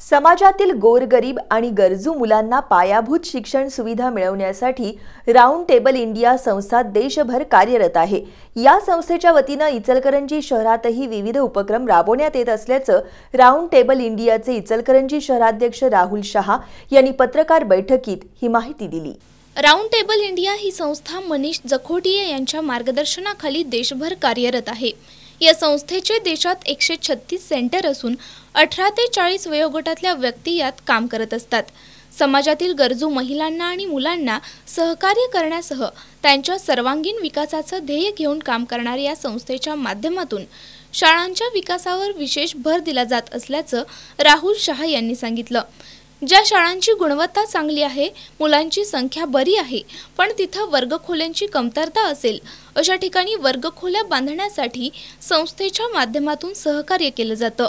समाजातील गोरगरीब आणि गरजू मुलांना पायाभूत शिक्षण सुविधा मिळवण्यासाठी राऊंड टेबल इंडिया संस्था देशभर कार्यरत आहे या संस्थेच्या वतीनं इचलकरंजी शहरातही विविध उपक्रम राबवण्यात येत असल्याचं राऊंड टेबल इंडियाचे इचलकरंजी शहराध्यक्ष राहुल शहा यांनी पत्रकार बैठकीत ही माहिती दिली राऊंड टेबल इंडिया ही संस्था मनीष जखोटिया यांच्या मार्गदर्शनाखाली देशभर कार्यरत आहे या संस्थेचे देशात एकशे छत्तीस सेंटर असून अठरा ते चाळीस वयोगटातल्या व्यक्ती यात काम करत असतात समाजातील गरजू महिलांना आणि मुलांना सहकार्य करण्यासह त्यांच्या सर्वांगीण विकासाचं ध्येय घेऊन काम करणाऱ्या या संस्थेच्या माध्यमातून शाळांच्या विकासावर विशेष भर दिला जात असल्याचं राहुल शहा यांनी सांगितलं ज्या शाळांची गुणवत्ता चांगली आहे मुलांची संख्या बरी आहे पण तिथं वर्गखोल्यांची कमतरता असेल अशा ठिकाणी वर्गखोल्या बांधण्यासाठी संस्थेच्या माध्यमातून सहकार्य केलं जातं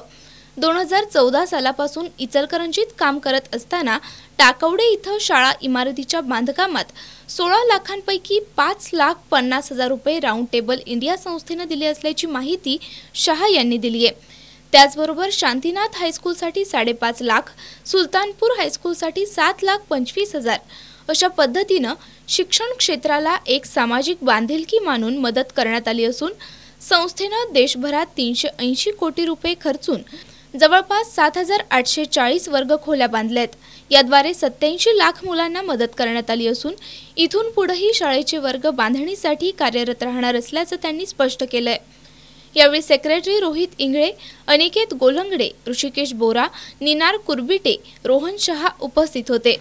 दोन हजार चौदा सालापासून इचलकरंजीत काम करत असताना टाकवडे इथं शाळा इमारतीच्या बांधकामात सोळा लाखांपैकी पाच लाख पन्नास हजार रुपये राऊंड टेबल इंडिया संस्थेनं दिले असल्याची माहिती शहा यांनी दिली आहे त्याचबरोबर शांतीनाथ हायस्कूलसाठी साडेपाच लाख सुलतानपूर हायस्कूलसाठी सात लाख पंचवीस हजार अशा पद्धतीनं शिक्षण क्षेत्राला एक सामाजिक बांधिलकी मानून मदत करण्यात आली असून संस्थेनं देशभरात तीनशे ऐंशी कोटी रुपये खर्चून जवळपास सात हजार आठशे चाळीस वर्ग खोल्या आहेत याद्वारे सत्याऐंशी लाख मुलांना मदत करण्यात आली असून इथून पुढेही शाळेचे वर्ग बांधणीसाठी कार्यरत राहणार असल्याचं त्यांनी स्पष्ट केलं आहे यावेळी सेक्रेटरी रोहित इंगळे अनिकेत गोलंगडे ऋषिकेश बोरा निनार कुर्बिटे रोहन शहा उपस्थित होते